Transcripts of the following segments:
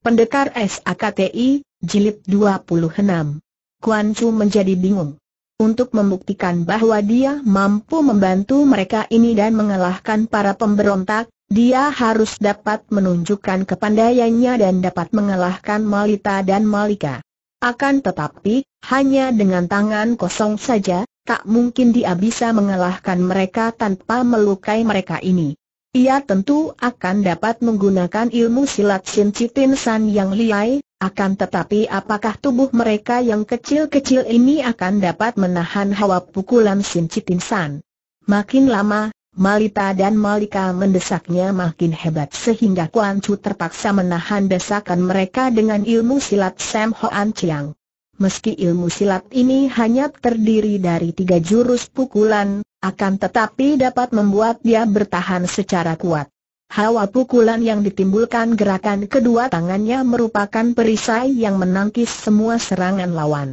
Pendekar SAKTI, Jilid 26. Kuan Chu menjadi bingung. Untuk membuktikan bahwa dia mampu membantu mereka ini dan mengalahkan para pemberontak, dia harus dapat menunjukkan kepandaiannya dan dapat mengalahkan Malita dan Malika. Akan tetapi, hanya dengan tangan kosong saja, tak mungkin dia bisa mengalahkan mereka tanpa melukai mereka ini. Ia tentu akan dapat menggunakan ilmu silat Sin Citin San yang liai, akan tetapi apakah tubuh mereka yang kecil-kecil ini akan dapat menahan hawa pukulan Sin Citin San? Makin lama, Malita dan Malika mendesaknya makin hebat sehingga Kuan Chu terpaksa menahan desakan mereka dengan ilmu silat Sam Hoan Chiang. Meski ilmu silat ini hanya terdiri dari tiga jurus pukulan, akan tetapi dapat membuat dia bertahan secara kuat. Hawa pukulan yang ditimbulkan gerakan kedua tangannya merupakan perisai yang menangkis semua serangan lawan.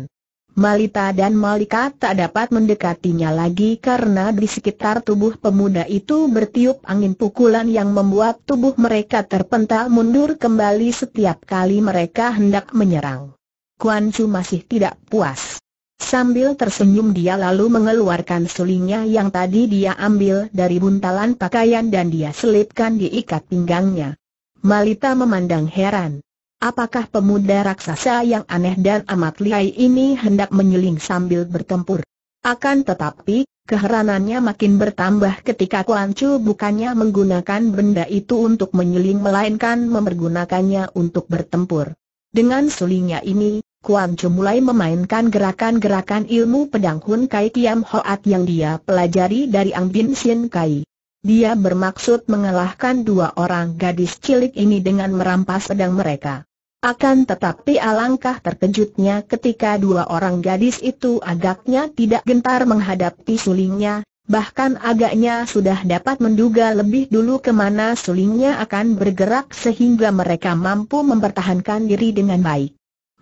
Malita dan Malika tak dapat mendekatinya lagi karena di sekitar tubuh pemuda itu bertiup angin pukulan yang membuat tubuh mereka terpental mundur kembali setiap kali mereka hendak menyerang. Kuan Chu masih tidak puas. Sambil tersenyum dia lalu mengeluarkan sulingnya yang tadi dia ambil dari buntalan pakaian dan dia selipkan di ikat pinggangnya. Malita memandang heran. Apakah pemuda raksasa yang aneh dan amat lihai ini hendak menyeling sambil bertempur? Akan tetapi, keheranannya makin bertambah ketika Kuan Chu bukannya menggunakan benda itu untuk menyeling melainkan memergunakannya untuk bertempur. Dengan sulingnya ini, Kuan Chu mulai memainkan gerakan-gerakan ilmu pedang Hun Kai Kiam Hoat yang dia pelajari dari Ang Bin Sin Kai. Dia bermaksud mengalahkan dua orang gadis cilik ini dengan merampas pedang mereka. Akan tetapi alangkah terkejutnya ketika dua orang gadis itu agaknya tidak gentar menghadapi sulingnya, bahkan agaknya sudah dapat menduga lebih dulu kemana sulingnya akan bergerak sehingga mereka mampu mempertahankan diri dengan baik.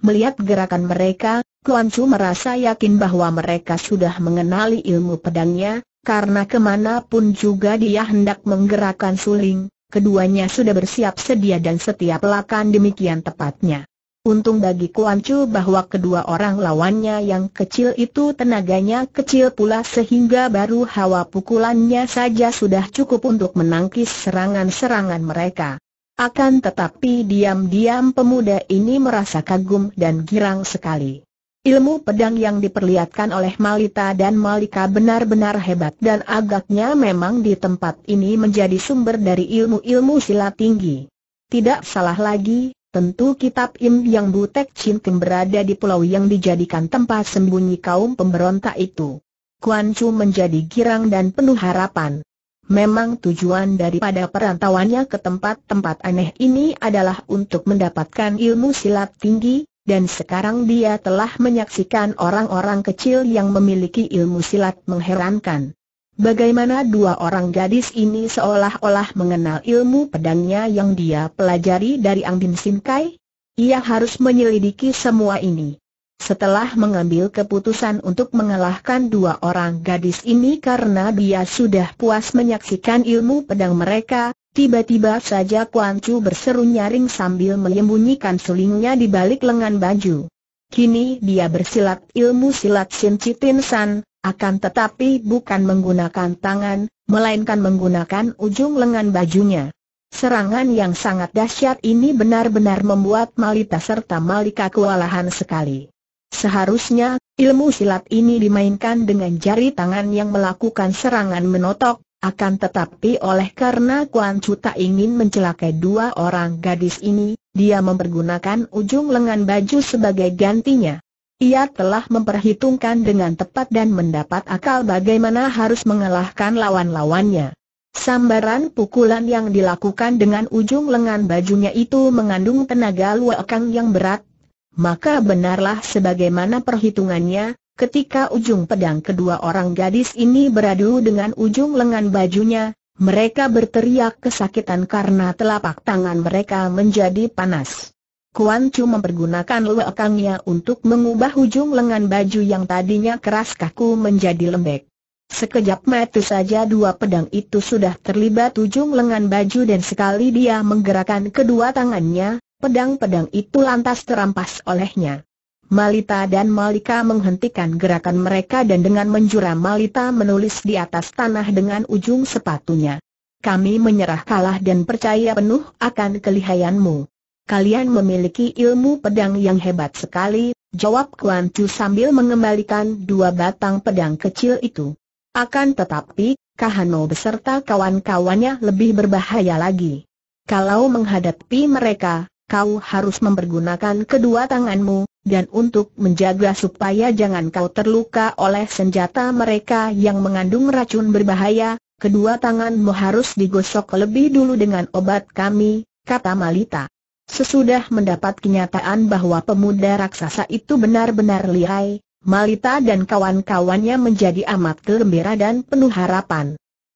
Melihat gerakan mereka, Kuan Chu merasa yakin bahwa mereka sudah mengenali ilmu pedangnya, karena kemanapun juga dia hendak menggerakkan suling, keduanya sudah bersiap sedia dan setiap lakan demikian tepatnya. Untung bagi Kuan Chu bahwa kedua orang lawannya yang kecil itu tenaganya kecil pula sehingga baru hawa pukulannya saja sudah cukup untuk menangkis serangan-serangan mereka. Akan tetapi diam-diam pemuda ini merasa kagum dan girang sekali. Ilmu pedang yang diperlihatkan oleh Malita dan Malika benar-benar hebat dan agaknya memang di tempat ini menjadi sumber dari ilmu-ilmu silat tinggi. Tidak salah lagi, tentu kitab Im yang Butek Cintim berada di pulau yang dijadikan tempat sembunyi kaum pemberontak itu. Kuan Chu menjadi girang dan penuh harapan. Memang tujuan daripada perantauannya ke tempat-tempat aneh ini adalah untuk mendapatkan ilmu silat tinggi, dan sekarang dia telah menyaksikan orang-orang kecil yang memiliki ilmu silat mengherankan. Bagaimana dua orang gadis ini seolah-olah mengenal ilmu pedangnya yang dia pelajari dari Ang Sin Sinkai? Ia harus menyelidiki semua ini. Setelah mengambil keputusan untuk mengalahkan dua orang gadis ini karena dia sudah puas menyaksikan ilmu pedang mereka, tiba-tiba saja Kuan Chu berseru nyaring sambil menyembunyikan sulingnya di balik lengan baju. Kini dia bersilat ilmu silat Sin Citin San, akan tetapi bukan menggunakan tangan, melainkan menggunakan ujung lengan bajunya. Serangan yang sangat dahsyat ini benar-benar membuat Malita serta Malika kewalahan sekali. Seharusnya, ilmu silat ini dimainkan dengan jari tangan yang melakukan serangan menotok, akan tetapi oleh karena Kuan Chu tak ingin mencelakai dua orang gadis ini, dia mempergunakan ujung lengan baju sebagai gantinya. Ia telah memperhitungkan dengan tepat dan mendapat akal bagaimana harus mengalahkan lawan-lawannya. Sambaran pukulan yang dilakukan dengan ujung lengan bajunya itu mengandung tenaga luakang yang berat, maka benarlah sebagaimana perhitungannya, ketika ujung pedang kedua orang gadis ini beradu dengan ujung lengan bajunya, mereka berteriak kesakitan karena telapak tangan mereka menjadi panas. Kuan Chu mempergunakan lekangnya untuk mengubah ujung lengan baju yang tadinya keras kaku menjadi lembek. Sekejap mata saja dua pedang itu sudah terlibat ujung lengan baju dan sekali dia menggerakkan kedua tangannya, Pedang-pedang itu lantas terampas olehnya. Malita dan Malika menghentikan gerakan mereka dan dengan menjura Malita menulis di atas tanah dengan ujung sepatunya. Kami menyerah kalah dan percaya penuh akan kelihayanmu. Kalian memiliki ilmu pedang yang hebat sekali, jawab Kuan Chu sambil mengembalikan dua batang pedang kecil itu. Akan tetapi, Kahano beserta kawan-kawannya lebih berbahaya lagi. Kalau menghadapi mereka, kau harus mempergunakan kedua tanganmu, dan untuk menjaga supaya jangan kau terluka oleh senjata mereka yang mengandung racun berbahaya, kedua tanganmu harus digosok lebih dulu dengan obat kami, kata Malita. Sesudah mendapat kenyataan bahwa pemuda raksasa itu benar-benar lihai, Malita dan kawan-kawannya menjadi amat gembira dan penuh harapan.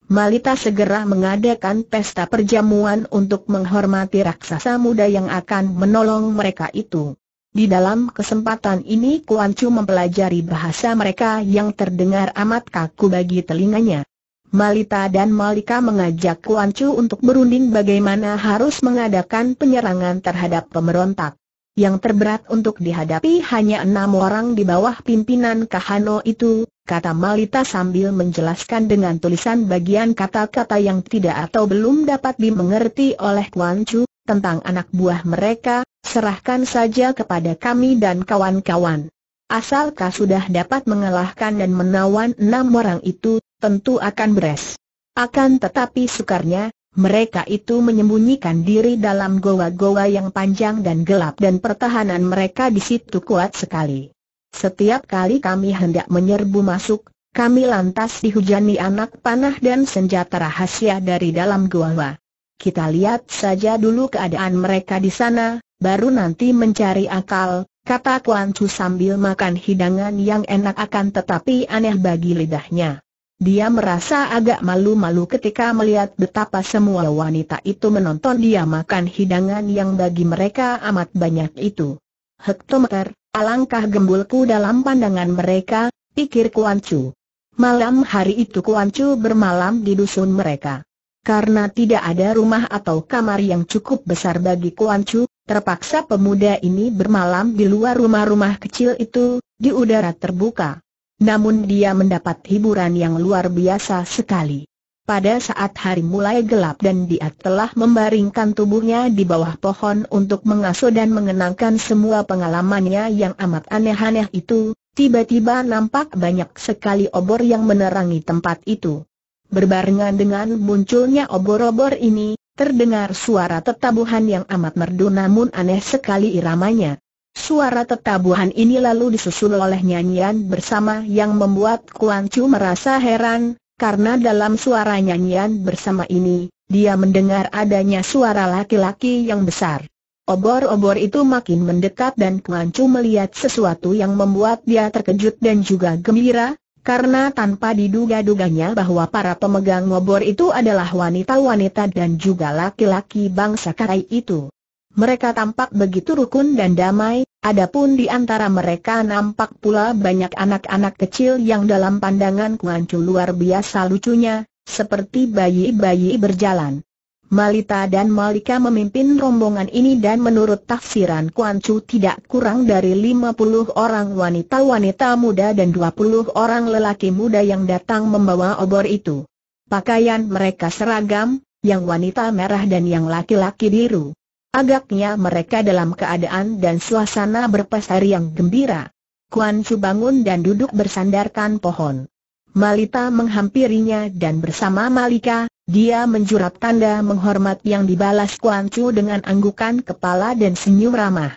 Malita segera mengadakan pesta perjamuan untuk menghormati raksasa muda yang akan menolong mereka itu. Di dalam kesempatan ini Kuan Chu mempelajari bahasa mereka yang terdengar amat kaku bagi telinganya. Malita dan Malika mengajak Kuan Chu untuk berunding bagaimana harus mengadakan penyerangan terhadap pemberontak. Yang terberat untuk dihadapi hanya enam orang di bawah pimpinan Kahano itu, kata Malita sambil menjelaskan dengan tulisan bagian kata-kata yang tidak atau belum dapat dimengerti oleh Kuan Chu, tentang anak buah mereka, serahkan saja kepada kami dan kawan-kawan. Asalkah sudah dapat mengalahkan dan menawan enam orang itu, tentu akan beres. Akan tetapi sukarnya, mereka itu menyembunyikan diri dalam goa-goa yang panjang dan gelap dan pertahanan mereka di situ kuat sekali. Setiap kali kami hendak menyerbu masuk, kami lantas dihujani anak panah dan senjata rahasia dari dalam gua. Kita lihat saja dulu keadaan mereka di sana, baru nanti mencari akal, kata Kuan Chu sambil makan hidangan yang enak akan tetapi aneh bagi lidahnya. Dia merasa agak malu-malu ketika melihat betapa semua wanita itu menonton dia makan hidangan yang bagi mereka amat banyak itu. Hektometer, Alangkah gembulku dalam pandangan mereka, pikir Kuan Chu. Malam hari itu Kuan Chu bermalam di dusun mereka. Karena tidak ada rumah atau kamar yang cukup besar bagi Kuan Chu, terpaksa pemuda ini bermalam di luar rumah-rumah kecil itu, di udara terbuka. Namun dia mendapat hiburan yang luar biasa sekali. Pada saat hari mulai gelap dan dia telah membaringkan tubuhnya di bawah pohon untuk mengasuh dan mengenangkan semua pengalamannya yang amat aneh-aneh itu, tiba-tiba nampak banyak sekali obor yang menerangi tempat itu. Berbarengan dengan munculnya obor-obor ini, terdengar suara tetabuhan yang amat merdu namun aneh sekali iramanya. Suara tetabuhan ini lalu disusul oleh nyanyian bersama yang membuat Kuan Chu merasa heran, karena dalam suara nyanyian bersama ini, dia mendengar adanya suara laki-laki yang besar. Obor-obor itu makin mendekat dan Kuancu melihat sesuatu yang membuat dia terkejut dan juga gembira, karena tanpa diduga-duganya bahwa para pemegang obor itu adalah wanita-wanita dan juga laki-laki bangsa Karai itu. Mereka tampak begitu rukun dan damai, adapun di antara mereka nampak pula banyak anak-anak kecil yang dalam pandangan Kuan luar biasa lucunya, seperti bayi-bayi berjalan. Malita dan Malika memimpin rombongan ini dan menurut tafsiran kuancu tidak kurang dari 50 orang wanita-wanita muda dan 20 orang lelaki muda yang datang membawa obor itu. Pakaian mereka seragam, yang wanita merah dan yang laki-laki biru. Agaknya mereka dalam keadaan dan suasana berpesar yang gembira. Kuan Chu bangun dan duduk bersandarkan pohon. Malita menghampirinya dan bersama Malika, dia menjurap tanda menghormat yang dibalas Kuan Chu dengan anggukan kepala dan senyum ramah.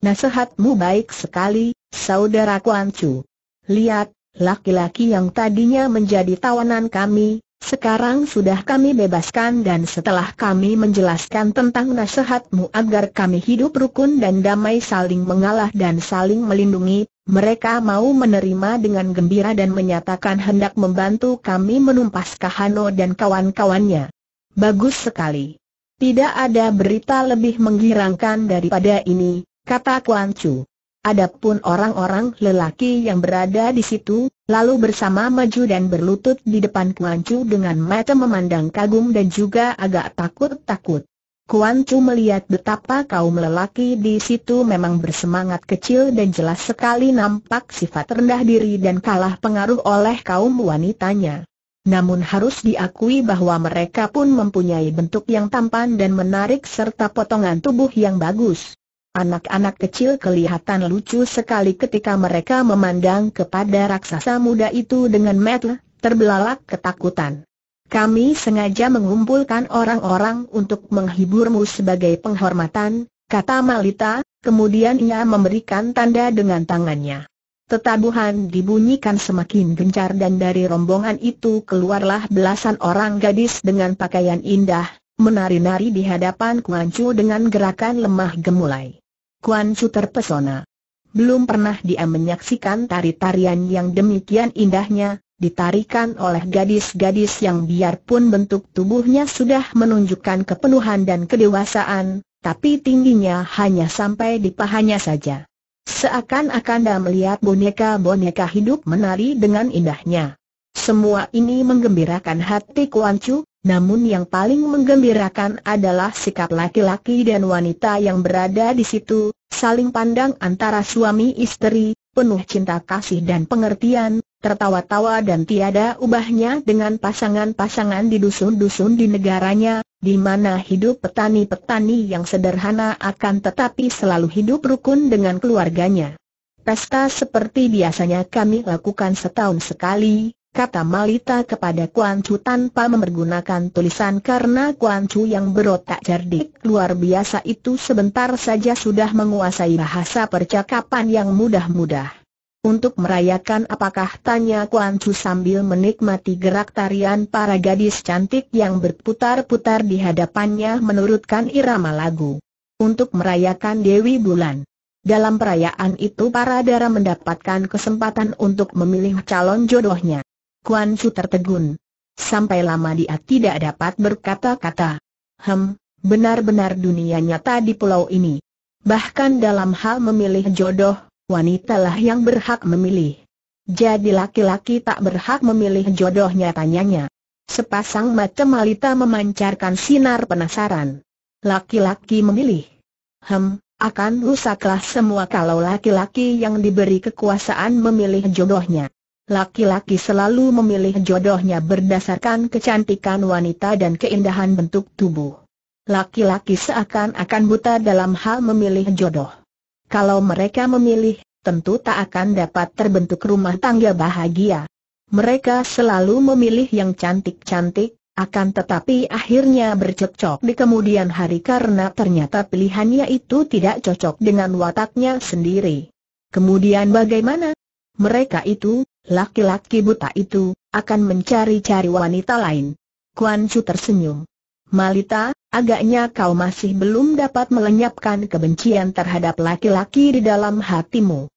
Nasihatmu baik sekali, saudara Kuan Chu. Lihat, laki-laki yang tadinya menjadi tawanan kami, sekarang sudah kami bebaskan dan setelah kami menjelaskan tentang nasihatmu agar kami hidup rukun dan damai saling mengalah dan saling melindungi, mereka mau menerima dengan gembira dan menyatakan hendak membantu kami menumpas Kahano dan kawan-kawannya. Bagus sekali. Tidak ada berita lebih menggirangkan daripada ini, kata Kuan Chu. Adapun orang-orang lelaki yang berada di situ, lalu bersama maju dan berlutut di depan Kuan Chu dengan mata memandang kagum dan juga agak takut-takut. Kuan Chu melihat betapa kaum lelaki di situ memang bersemangat kecil dan jelas sekali nampak sifat rendah diri dan kalah pengaruh oleh kaum wanitanya. Namun harus diakui bahwa mereka pun mempunyai bentuk yang tampan dan menarik serta potongan tubuh yang bagus. Anak-anak kecil kelihatan lucu sekali ketika mereka memandang kepada raksasa muda itu dengan metel, terbelalak ketakutan. Kami sengaja mengumpulkan orang-orang untuk menghiburmu sebagai penghormatan, kata Malita, kemudian ia memberikan tanda dengan tangannya. Tetabuhan dibunyikan semakin gencar dan dari rombongan itu keluarlah belasan orang gadis dengan pakaian indah, menari-nari di hadapan kuancu dengan gerakan lemah gemulai. Kuan Chu terpesona. Belum pernah dia menyaksikan tari-tarian yang demikian indahnya, ditarikan oleh gadis-gadis yang biarpun bentuk tubuhnya sudah menunjukkan kepenuhan dan kedewasaan, tapi tingginya hanya sampai di pahanya saja. Seakan-akan dia melihat boneka-boneka hidup menari dengan indahnya. Semua ini menggembirakan hati Kuan Chu, namun yang paling menggembirakan adalah sikap laki-laki dan wanita yang berada di situ, saling pandang antara suami istri, penuh cinta kasih dan pengertian, tertawa-tawa dan tiada ubahnya dengan pasangan-pasangan di dusun-dusun di negaranya, di mana hidup petani-petani yang sederhana akan tetapi selalu hidup rukun dengan keluarganya. Pesta seperti biasanya kami lakukan setahun sekali, kata Malita kepada Kuan Chu tanpa memergunakan tulisan karena Kuan Chu yang berotak cerdik luar biasa itu sebentar saja sudah menguasai bahasa percakapan yang mudah-mudah. Untuk merayakan apakah tanya Kuan Chu sambil menikmati gerak tarian para gadis cantik yang berputar-putar di hadapannya menurutkan irama lagu. Untuk merayakan Dewi Bulan. Dalam perayaan itu para dara mendapatkan kesempatan untuk memilih calon jodohnya. Kuan Chu tertegun. Sampai lama dia tidak dapat berkata-kata. Hem, benar-benar dunia nyata di pulau ini. Bahkan dalam hal memilih jodoh, wanita lah yang berhak memilih. Jadi laki-laki tak berhak memilih jodohnya tanyanya. Sepasang mata Malita memancarkan sinar penasaran. Laki-laki memilih. Hem, akan rusaklah semua kalau laki-laki yang diberi kekuasaan memilih jodohnya. Laki-laki selalu memilih jodohnya berdasarkan kecantikan wanita dan keindahan bentuk tubuh. Laki-laki seakan-akan buta dalam hal memilih jodoh. Kalau mereka memilih, tentu tak akan dapat terbentuk rumah tangga bahagia. Mereka selalu memilih yang cantik-cantik, akan tetapi akhirnya bercocok di kemudian hari karena ternyata pilihannya itu tidak cocok dengan wataknya sendiri. Kemudian bagaimana? Mereka itu laki-laki buta itu, akan mencari-cari wanita lain. Kuan Chu tersenyum. Malita, agaknya kau masih belum dapat melenyapkan kebencian terhadap laki-laki di dalam hatimu.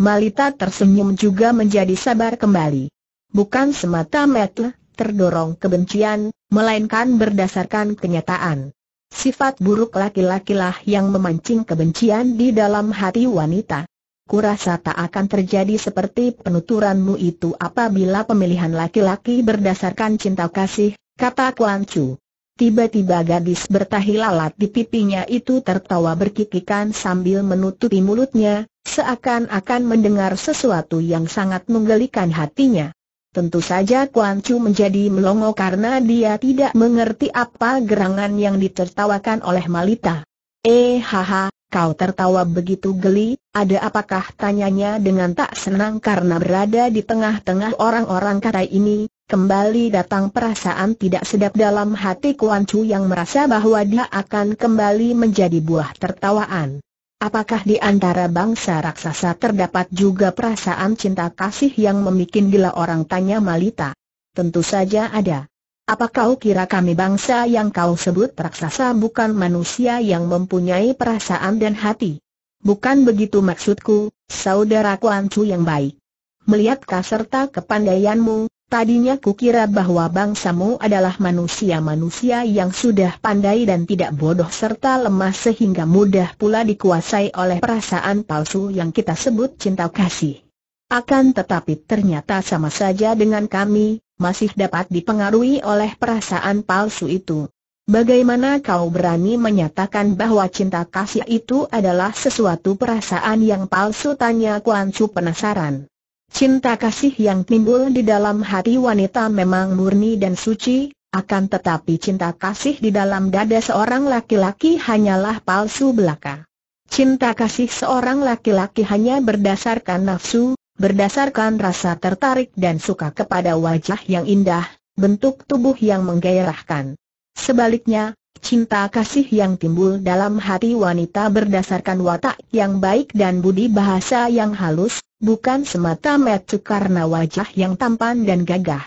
Malita tersenyum juga menjadi sabar kembali. Bukan semata-mata terdorong kebencian, melainkan berdasarkan kenyataan. Sifat buruk laki-lakilah yang memancing kebencian di dalam hati wanita kurasa tak akan terjadi seperti penuturanmu itu apabila pemilihan laki-laki berdasarkan cinta kasih, kata Kuan Chu. Tiba-tiba gadis bertahi lalat di pipinya itu tertawa berkikikan sambil menutupi mulutnya, seakan-akan mendengar sesuatu yang sangat menggelikan hatinya. Tentu saja Kuan Chu menjadi melongo karena dia tidak mengerti apa gerangan yang ditertawakan oleh Malita. Eh haha, Kau tertawa begitu geli, ada apakah tanyanya dengan tak senang karena berada di tengah-tengah orang-orang kata ini, kembali datang perasaan tidak sedap dalam hati Kuan Chu yang merasa bahwa dia akan kembali menjadi buah tertawaan. Apakah di antara bangsa raksasa terdapat juga perasaan cinta kasih yang memikin gila orang tanya Malita? Tentu saja ada. Apa kau kira kami bangsa yang kau sebut raksasa bukan manusia yang mempunyai perasaan dan hati? Bukan begitu maksudku, saudara Kuancu yang baik. Melihat kaserta kepandaianmu, tadinya kukira bahwa bangsamu adalah manusia-manusia yang sudah pandai dan tidak bodoh serta lemah sehingga mudah pula dikuasai oleh perasaan palsu yang kita sebut cinta kasih. Akan tetapi ternyata sama saja dengan kami, masih dapat dipengaruhi oleh perasaan palsu itu. Bagaimana kau berani menyatakan bahwa cinta kasih itu adalah sesuatu perasaan yang palsu? Tanya Kuan Chu penasaran. Cinta kasih yang timbul di dalam hati wanita memang murni dan suci, akan tetapi cinta kasih di dalam dada seorang laki-laki hanyalah palsu belaka. Cinta kasih seorang laki-laki hanya berdasarkan nafsu, Berdasarkan rasa tertarik dan suka kepada wajah yang indah, bentuk tubuh yang menggairahkan. Sebaliknya, cinta kasih yang timbul dalam hati wanita berdasarkan watak yang baik dan budi bahasa yang halus, bukan semata-mata karena wajah yang tampan dan gagah.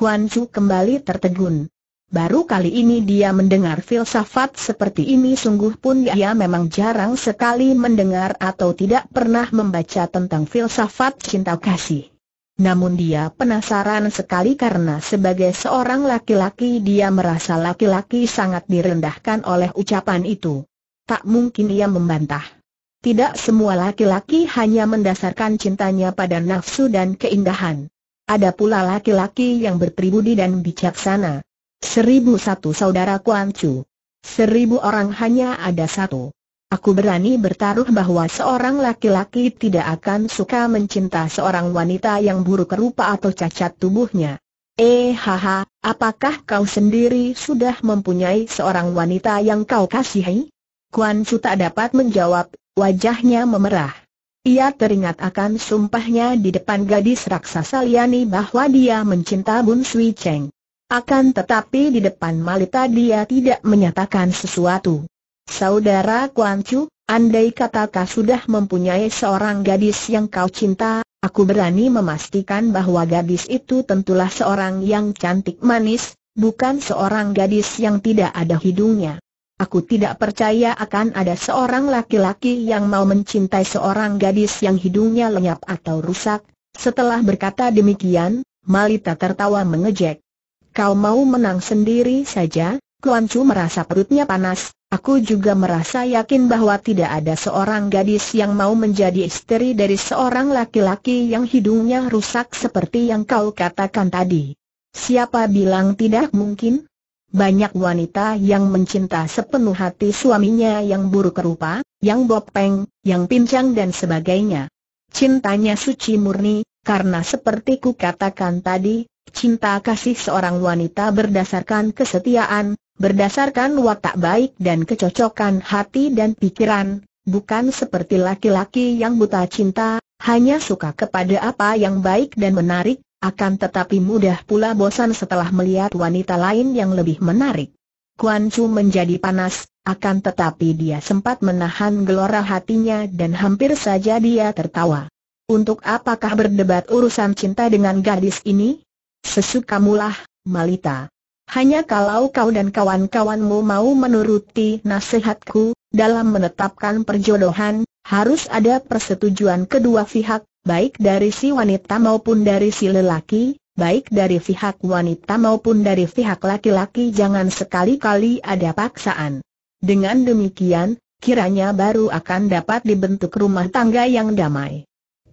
Kuan Chu kembali tertegun. Baru kali ini dia mendengar filsafat seperti ini sungguh pun dia memang jarang sekali mendengar atau tidak pernah membaca tentang filsafat cinta kasih. Namun dia penasaran sekali karena sebagai seorang laki-laki dia merasa laki-laki sangat direndahkan oleh ucapan itu. Tak mungkin ia membantah. Tidak semua laki-laki hanya mendasarkan cintanya pada nafsu dan keindahan. Ada pula laki-laki yang berpribudi dan bijaksana Seribu satu saudara Kuan Chu. Seribu orang hanya ada satu. Aku berani bertaruh bahwa seorang laki-laki tidak akan suka mencinta seorang wanita yang buruk rupa atau cacat tubuhnya. Eh haha, apakah kau sendiri sudah mempunyai seorang wanita yang kau kasihi? Kuan Chu tak dapat menjawab, wajahnya memerah. Ia teringat akan sumpahnya di depan gadis raksasa Liani bahwa dia mencinta Bun Sui Cheng. Akan tetapi di depan Malita dia tidak menyatakan sesuatu. Saudara Kuan Chu, andai katakah sudah mempunyai seorang gadis yang kau cinta, aku berani memastikan bahwa gadis itu tentulah seorang yang cantik manis, bukan seorang gadis yang tidak ada hidungnya. Aku tidak percaya akan ada seorang laki-laki yang mau mencintai seorang gadis yang hidungnya lenyap atau rusak. Setelah berkata demikian, Malita tertawa mengejek kau mau menang sendiri saja, Kuan Chu merasa perutnya panas, aku juga merasa yakin bahwa tidak ada seorang gadis yang mau menjadi istri dari seorang laki-laki yang hidungnya rusak seperti yang kau katakan tadi. Siapa bilang tidak mungkin? Banyak wanita yang mencinta sepenuh hati suaminya yang buruk rupa, yang bopeng, yang pincang dan sebagainya. Cintanya suci murni, karena seperti ku katakan tadi, Cinta kasih seorang wanita berdasarkan kesetiaan, berdasarkan watak baik dan kecocokan hati dan pikiran, bukan seperti laki-laki yang buta cinta, hanya suka kepada apa yang baik dan menarik, akan tetapi mudah pula bosan setelah melihat wanita lain yang lebih menarik. Kuan Chu menjadi panas, akan tetapi dia sempat menahan gelora hatinya dan hampir saja dia tertawa. Untuk apakah berdebat urusan cinta dengan gadis ini? Sesukamulah, Malita. Hanya kalau kau dan kawan-kawanmu mau menuruti nasihatku, dalam menetapkan perjodohan, harus ada persetujuan kedua pihak, baik dari si wanita maupun dari si lelaki, baik dari pihak wanita maupun dari pihak laki-laki jangan sekali-kali ada paksaan. Dengan demikian, kiranya baru akan dapat dibentuk rumah tangga yang damai.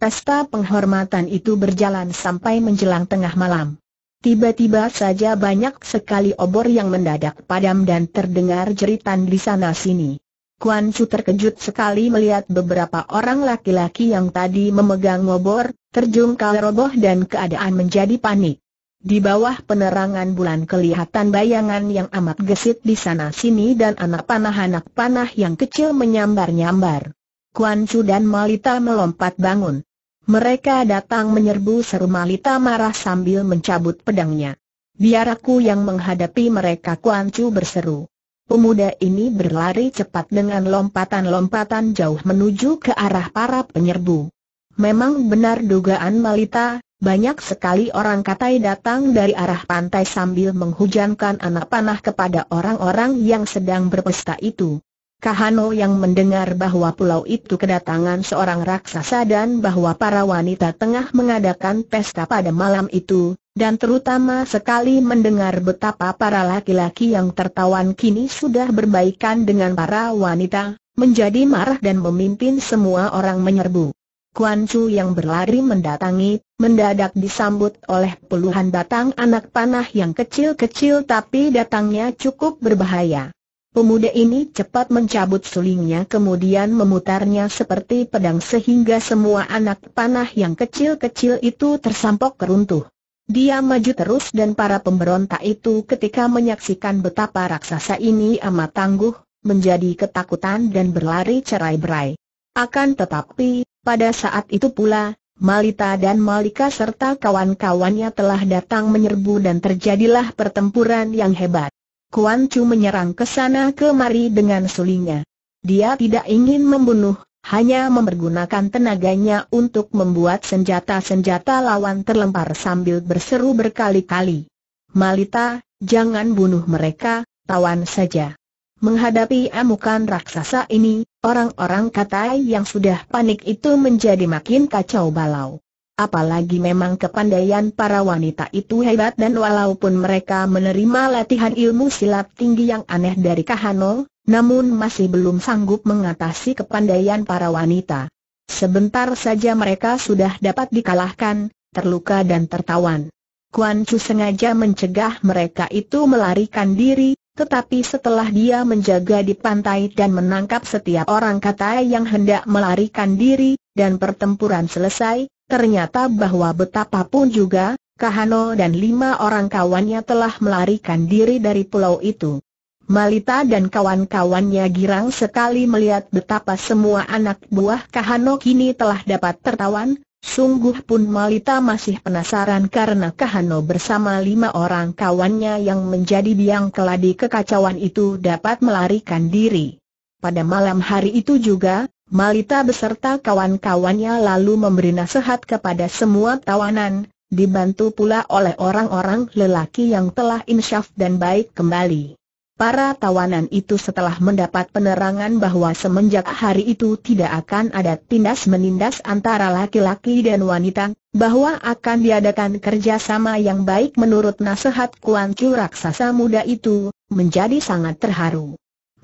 Pesta penghormatan itu berjalan sampai menjelang tengah malam. Tiba-tiba saja banyak sekali obor yang mendadak padam dan terdengar jeritan di sana-sini. Kuan Chu terkejut sekali melihat beberapa orang laki-laki yang tadi memegang obor, terjungkal roboh dan keadaan menjadi panik. Di bawah penerangan bulan kelihatan bayangan yang amat gesit di sana-sini dan anak panah-anak panah yang kecil menyambar-nyambar. Kuan Chu dan Malita melompat bangun. Mereka datang menyerbu seru Malita marah sambil mencabut pedangnya. Biar aku yang menghadapi mereka Kuancu berseru. Pemuda ini berlari cepat dengan lompatan-lompatan jauh menuju ke arah para penyerbu. Memang benar dugaan Malita, banyak sekali orang katai datang dari arah pantai sambil menghujankan anak panah kepada orang-orang yang sedang berpesta itu. Kahano yang mendengar bahwa pulau itu kedatangan seorang raksasa dan bahwa para wanita tengah mengadakan pesta pada malam itu, dan terutama sekali mendengar betapa para laki-laki yang tertawan kini sudah berbaikan dengan para wanita, menjadi marah dan memimpin semua orang menyerbu. Kuan Chu yang berlari mendatangi, mendadak disambut oleh puluhan batang anak panah yang kecil-kecil tapi datangnya cukup berbahaya. Pemuda ini cepat mencabut sulingnya kemudian memutarnya seperti pedang sehingga semua anak panah yang kecil-kecil itu tersampok keruntuh. Dia maju terus dan para pemberontak itu ketika menyaksikan betapa raksasa ini amat tangguh, menjadi ketakutan dan berlari cerai-berai. Akan tetapi, pada saat itu pula, Malita dan Malika serta kawan-kawannya telah datang menyerbu dan terjadilah pertempuran yang hebat. Kuan Chu menyerang ke sana kemari dengan sulingnya. Dia tidak ingin membunuh, hanya mempergunakan tenaganya untuk membuat senjata-senjata lawan terlempar sambil berseru berkali-kali. Malita, jangan bunuh mereka, tawan saja. Menghadapi amukan raksasa ini, orang-orang kata yang sudah panik itu menjadi makin kacau balau. Apalagi memang kepandaian para wanita itu hebat dan walaupun mereka menerima latihan ilmu silat tinggi yang aneh dari Kahano, namun masih belum sanggup mengatasi kepandaian para wanita. Sebentar saja mereka sudah dapat dikalahkan, terluka dan tertawan. Kuan Chu sengaja mencegah mereka itu melarikan diri, tetapi setelah dia menjaga di pantai dan menangkap setiap orang kata yang hendak melarikan diri, dan pertempuran selesai, Ternyata bahwa betapapun juga, Kahano dan lima orang kawannya telah melarikan diri dari pulau itu. Malita dan kawan-kawannya girang sekali melihat betapa semua anak buah Kahano kini telah dapat tertawan, sungguh pun Malita masih penasaran karena Kahano bersama lima orang kawannya yang menjadi biang keladi kekacauan itu dapat melarikan diri. Pada malam hari itu juga, Malita beserta kawan-kawannya lalu memberi nasihat kepada semua tawanan, dibantu pula oleh orang-orang lelaki yang telah insyaf dan baik kembali. Para tawanan itu setelah mendapat penerangan bahwa semenjak hari itu tidak akan ada tindas menindas antara laki-laki dan wanita, bahwa akan diadakan kerjasama yang baik menurut nasihat Kuan Kiu raksasa muda itu, menjadi sangat terharu.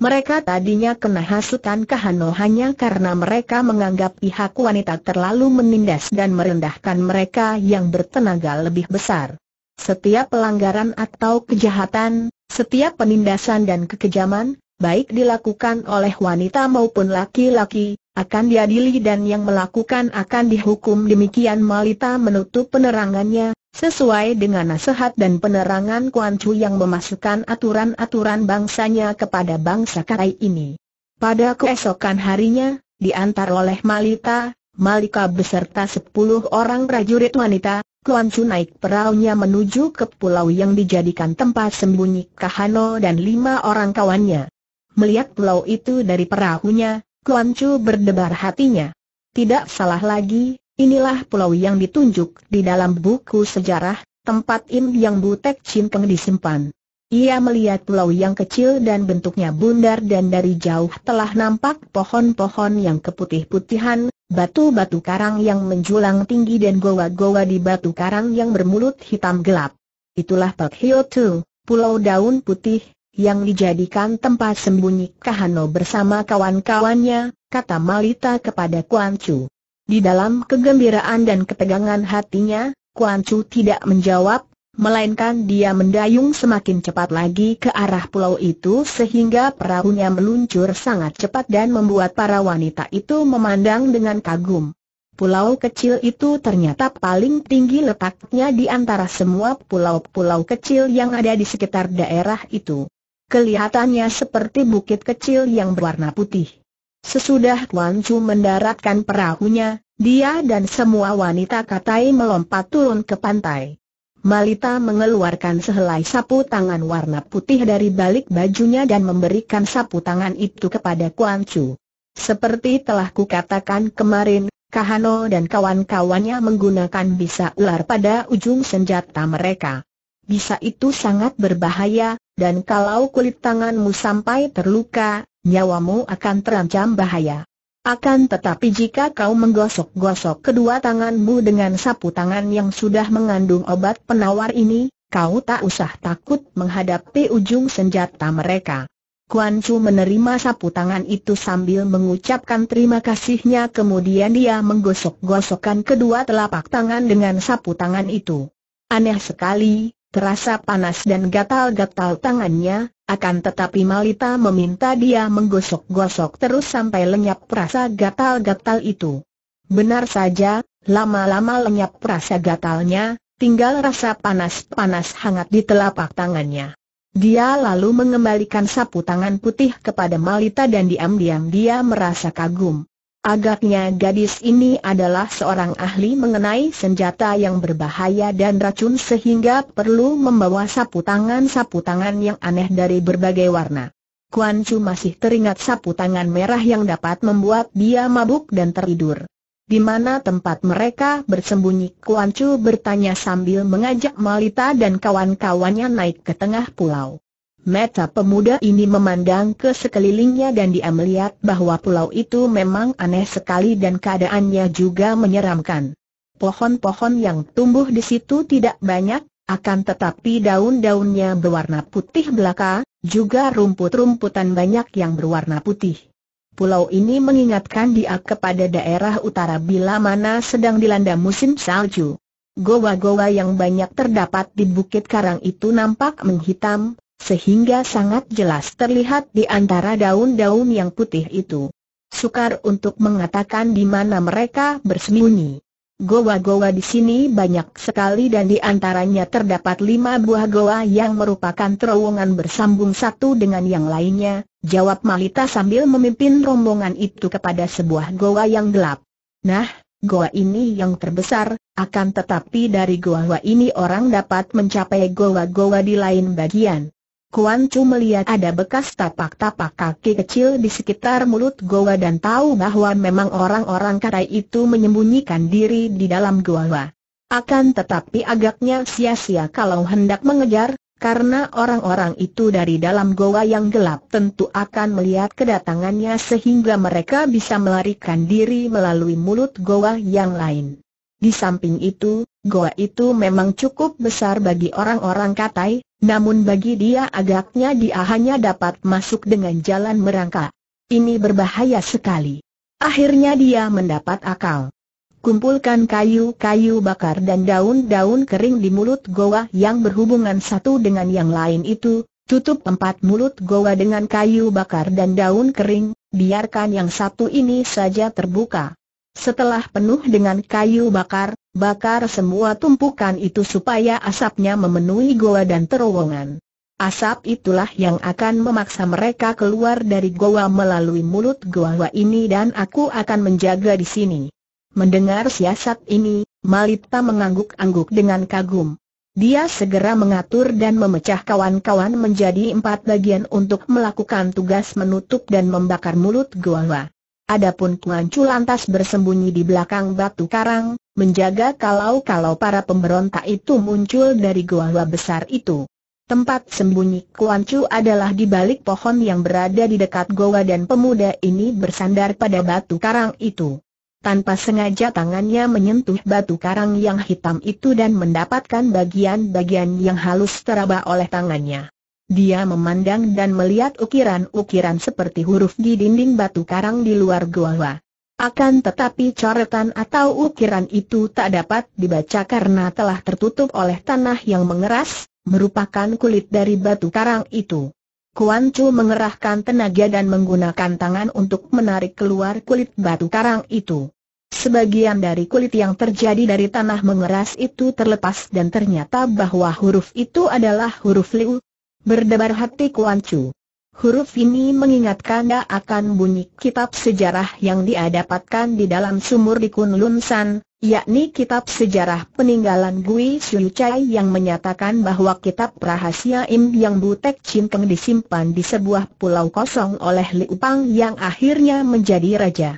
Mereka tadinya kena hasutan Kahano hanya karena mereka menganggap pihak wanita terlalu menindas dan merendahkan mereka yang bertenaga lebih besar. Setiap pelanggaran atau kejahatan, setiap penindasan dan kekejaman, baik dilakukan oleh wanita maupun laki-laki, akan diadili dan yang melakukan akan dihukum demikian Malita menutup penerangannya, Sesuai dengan nasihat dan penerangan Kuan Chu yang memasukkan aturan-aturan bangsanya kepada bangsa Karai ini. Pada keesokan harinya, diantar oleh Malita, Malika beserta sepuluh orang prajurit wanita, Kuan Chu naik perahunya menuju ke pulau yang dijadikan tempat sembunyi Kahano dan lima orang kawannya. Melihat pulau itu dari perahunya, Kuan Chu berdebar hatinya. Tidak salah lagi, Inilah pulau yang ditunjuk di dalam buku sejarah, tempat Im Yang Butek Cinteng disimpan. Ia melihat pulau yang kecil dan bentuknya bundar dan dari jauh telah nampak pohon-pohon yang keputih-putihan, batu-batu karang yang menjulang tinggi dan goa-goa di batu karang yang bermulut hitam gelap. Itulah Pak Hyo pulau daun putih, yang dijadikan tempat sembunyi Kahano bersama kawan-kawannya, kata Malita kepada Kuan Chu. Di dalam kegembiraan dan ketegangan hatinya, Kuan Chu tidak menjawab, melainkan dia mendayung semakin cepat lagi ke arah pulau itu sehingga perahunya meluncur sangat cepat dan membuat para wanita itu memandang dengan kagum. Pulau kecil itu ternyata paling tinggi letaknya di antara semua pulau-pulau kecil yang ada di sekitar daerah itu. Kelihatannya seperti bukit kecil yang berwarna putih. Sesudah Tuan Chu mendaratkan perahunya, dia dan semua wanita katai melompat turun ke pantai. Malita mengeluarkan sehelai sapu tangan warna putih dari balik bajunya dan memberikan sapu tangan itu kepada Kuan Chu. Seperti telah kukatakan kemarin, Kahano dan kawan-kawannya menggunakan bisa ular pada ujung senjata mereka. Bisa itu sangat berbahaya, dan kalau kulit tanganmu sampai terluka, nyawamu akan terancam bahaya. Akan tetapi jika kau menggosok-gosok kedua tanganmu dengan sapu tangan yang sudah mengandung obat penawar ini, kau tak usah takut menghadapi ujung senjata mereka. Kuan Chu menerima sapu tangan itu sambil mengucapkan terima kasihnya kemudian dia menggosok-gosokkan kedua telapak tangan dengan sapu tangan itu. Aneh sekali, Terasa panas dan gatal-gatal tangannya, akan tetapi Malita meminta dia menggosok-gosok terus sampai lenyap rasa gatal-gatal itu. Benar saja, lama-lama lenyap rasa gatalnya, tinggal rasa panas-panas hangat di telapak tangannya. Dia lalu mengembalikan sapu tangan putih kepada Malita dan diam-diam dia merasa kagum. Agaknya gadis ini adalah seorang ahli mengenai senjata yang berbahaya dan racun sehingga perlu membawa sapu tangan-sapu tangan yang aneh dari berbagai warna. Kuan Chu masih teringat sapu tangan merah yang dapat membuat dia mabuk dan tertidur. Di mana tempat mereka bersembunyi Kuan Chu bertanya sambil mengajak Malita dan kawan-kawannya naik ke tengah pulau. Meta pemuda ini memandang ke sekelilingnya dan dia melihat bahwa pulau itu memang aneh sekali dan keadaannya juga menyeramkan. Pohon-pohon yang tumbuh di situ tidak banyak, akan tetapi daun-daunnya berwarna putih belaka, juga rumput-rumputan banyak yang berwarna putih. Pulau ini mengingatkan dia kepada daerah utara bila mana sedang dilanda musim salju. Goa-goa yang banyak terdapat di Bukit Karang itu nampak menghitam, sehingga sangat jelas terlihat di antara daun-daun yang putih itu. Sukar untuk mengatakan di mana mereka bersembunyi. Goa-goa di sini banyak sekali dan di antaranya terdapat lima buah goa yang merupakan terowongan bersambung satu dengan yang lainnya, jawab Malita sambil memimpin rombongan itu kepada sebuah goa yang gelap. Nah, goa ini yang terbesar, akan tetapi dari goa-goa ini orang dapat mencapai goa-goa di lain bagian. Kuan Chu melihat ada bekas tapak-tapak kaki kecil di sekitar mulut goa dan tahu bahwa memang orang-orang katai itu menyembunyikan diri di dalam goa. Akan tetapi agaknya sia-sia kalau hendak mengejar, karena orang-orang itu dari dalam goa yang gelap tentu akan melihat kedatangannya sehingga mereka bisa melarikan diri melalui mulut goa yang lain. Di samping itu, Goa itu memang cukup besar bagi orang-orang Katai, namun bagi dia agaknya dia hanya dapat masuk dengan jalan merangkak. Ini berbahaya sekali. Akhirnya dia mendapat akal. Kumpulkan kayu-kayu bakar dan daun-daun kering di mulut goa yang berhubungan satu dengan yang lain itu, tutup empat mulut goa dengan kayu bakar dan daun kering, biarkan yang satu ini saja terbuka. Setelah penuh dengan kayu bakar, Bakar semua tumpukan itu supaya asapnya memenuhi goa dan terowongan. Asap itulah yang akan memaksa mereka keluar dari goa melalui mulut goa ini dan aku akan menjaga di sini. Mendengar siasat ini, Malita mengangguk-angguk dengan kagum. Dia segera mengatur dan memecah kawan-kawan menjadi empat bagian untuk melakukan tugas menutup dan membakar mulut goa. Adapun Kuan Chu lantas bersembunyi di belakang batu karang, menjaga kalau-kalau para pemberontak itu muncul dari gua-gua besar itu. Tempat sembunyi Kuan Chu adalah di balik pohon yang berada di dekat goa dan pemuda ini bersandar pada batu karang itu. Tanpa sengaja tangannya menyentuh batu karang yang hitam itu dan mendapatkan bagian-bagian yang halus teraba oleh tangannya. Dia memandang dan melihat ukiran-ukiran seperti huruf di dinding batu karang di luar goa. Akan tetapi coretan atau ukiran itu tak dapat dibaca karena telah tertutup oleh tanah yang mengeras, merupakan kulit dari batu karang itu. Kuan Chu mengerahkan tenaga dan menggunakan tangan untuk menarik keluar kulit batu karang itu. Sebagian dari kulit yang terjadi dari tanah mengeras itu terlepas dan ternyata bahwa huruf itu adalah huruf Liu. Berdebar hati Kuan Chu. Huruf ini mengingatkan dia akan bunyi kitab sejarah yang dia dapatkan di dalam sumur di Kunlun San, yakni kitab sejarah peninggalan Gui Siu Chai yang menyatakan bahwa kitab rahasia Im yang Butek Cinteng disimpan di sebuah pulau kosong oleh Liu Pang yang akhirnya menjadi raja.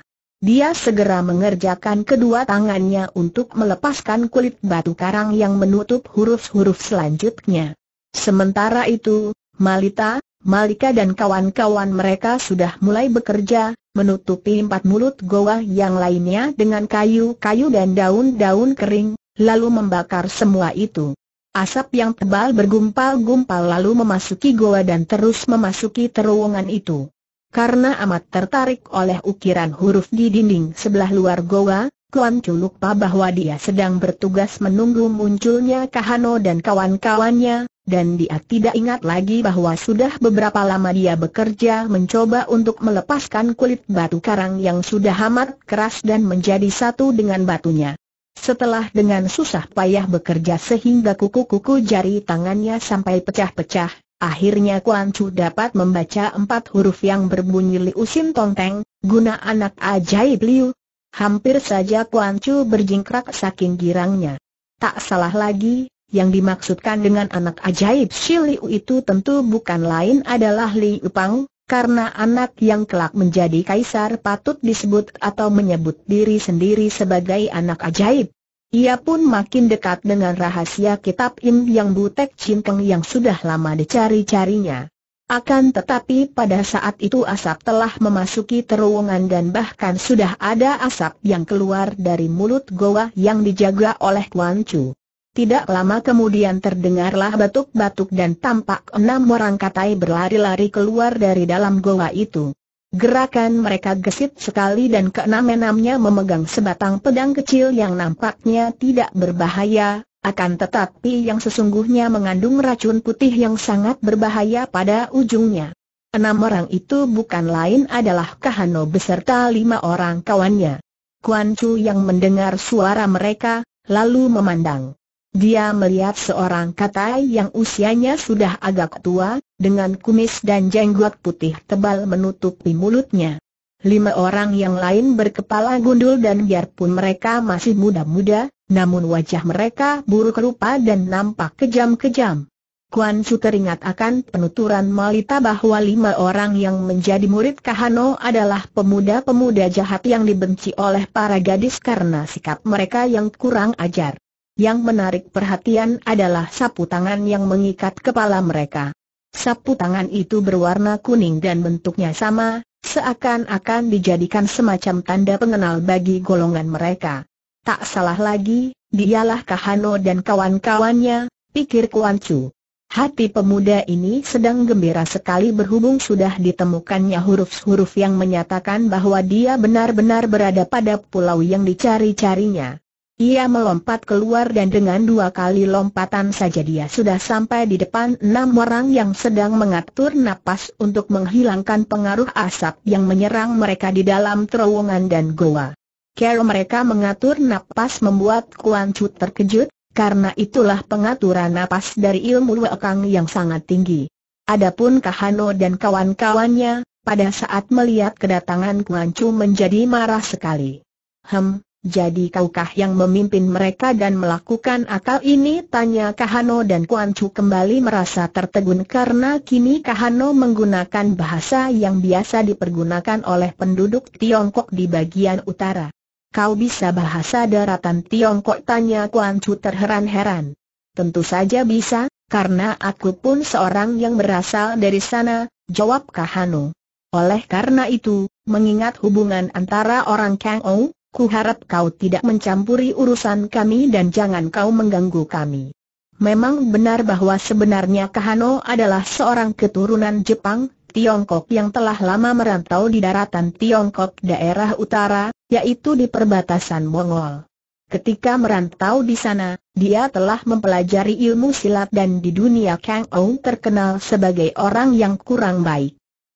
Dia segera mengerjakan kedua tangannya untuk melepaskan kulit batu karang yang menutup huruf-huruf selanjutnya. Sementara itu, Malita, Malika dan kawan-kawan mereka sudah mulai bekerja, menutupi empat mulut goa yang lainnya dengan kayu-kayu dan daun-daun kering, lalu membakar semua itu. Asap yang tebal bergumpal-gumpal lalu memasuki goa dan terus memasuki terowongan itu. Karena amat tertarik oleh ukiran huruf di dinding sebelah luar goa, Kuan Chu lupa bahwa dia sedang bertugas menunggu munculnya Kahano dan kawan-kawannya, dan dia tidak ingat lagi bahwa sudah beberapa lama dia bekerja mencoba untuk melepaskan kulit batu karang yang sudah amat keras dan menjadi satu dengan batunya. Setelah dengan susah payah bekerja sehingga kuku-kuku jari tangannya sampai pecah-pecah, akhirnya Kuan Chu dapat membaca empat huruf yang berbunyi liusin tongteng, guna anak ajaib liu. Hampir saja Kuan Chu berjingkrak saking girangnya. Tak salah lagi, yang dimaksudkan dengan anak ajaib Si Liu itu tentu bukan lain adalah Liu Pang, karena anak yang kelak menjadi kaisar patut disebut atau menyebut diri sendiri sebagai anak ajaib. Ia pun makin dekat dengan rahasia kitab Im yang Butek Cinteng yang sudah lama dicari-carinya. Akan tetapi pada saat itu asap telah memasuki terowongan dan bahkan sudah ada asap yang keluar dari mulut goa yang dijaga oleh Kuan Chu. Tidak lama kemudian terdengarlah batuk-batuk dan tampak enam orang katai berlari-lari keluar dari dalam goa itu. Gerakan mereka gesit sekali dan keenam-enamnya memegang sebatang pedang kecil yang nampaknya tidak berbahaya, akan tetapi yang sesungguhnya mengandung racun putih yang sangat berbahaya pada ujungnya. Enam orang itu bukan lain adalah Kahano beserta lima orang kawannya. Kuan Chu yang mendengar suara mereka, lalu memandang. Dia melihat seorang katai yang usianya sudah agak tua, dengan kumis dan jenggot putih tebal menutupi mulutnya. Lima orang yang lain berkepala gundul dan biarpun mereka masih muda-muda, namun wajah mereka buruk rupa dan nampak kejam-kejam. Kuan Su teringat akan penuturan Malita bahwa lima orang yang menjadi murid Kahano adalah pemuda-pemuda jahat yang dibenci oleh para gadis karena sikap mereka yang kurang ajar. Yang menarik perhatian adalah sapu tangan yang mengikat kepala mereka. Sapu tangan itu berwarna kuning dan bentuknya sama, seakan-akan dijadikan semacam tanda pengenal bagi golongan mereka. Tak salah lagi, dialah Kahano dan kawan-kawannya, pikir Kuan Chu. Hati pemuda ini sedang gembira sekali berhubung sudah ditemukannya huruf-huruf yang menyatakan bahwa dia benar-benar berada pada pulau yang dicari-carinya. Ia melompat keluar dan dengan dua kali lompatan saja dia sudah sampai di depan enam orang yang sedang mengatur napas untuk menghilangkan pengaruh asap yang menyerang mereka di dalam terowongan dan goa. Cara mereka mengatur napas membuat Kuan Chu terkejut, karena itulah pengaturan napas dari ilmu Wekang yang sangat tinggi. Adapun Kahano dan kawan-kawannya, pada saat melihat kedatangan Kuan Chu menjadi marah sekali. Hem, jadi kaukah yang memimpin mereka dan melakukan akal ini? Tanya Kahano dan Kuan Chu kembali merasa tertegun karena kini Kahano menggunakan bahasa yang biasa dipergunakan oleh penduduk Tiongkok di bagian utara. Kau bisa bahasa daratan Tiongkok? Tanya Kuan Chu terheran-heran. Tentu saja bisa, karena aku pun seorang yang berasal dari sana, jawab Kahano. Oleh karena itu, mengingat hubungan antara orang Kang Ou, Ku harap kau tidak mencampuri urusan kami dan jangan kau mengganggu kami. Memang benar bahwa sebenarnya Kahano adalah seorang keturunan Jepang, Tiongkok yang telah lama merantau di daratan Tiongkok daerah utara, yaitu di perbatasan Mongol. Ketika merantau di sana, dia telah mempelajari ilmu silat dan di dunia Kang Ou terkenal sebagai orang yang kurang baik.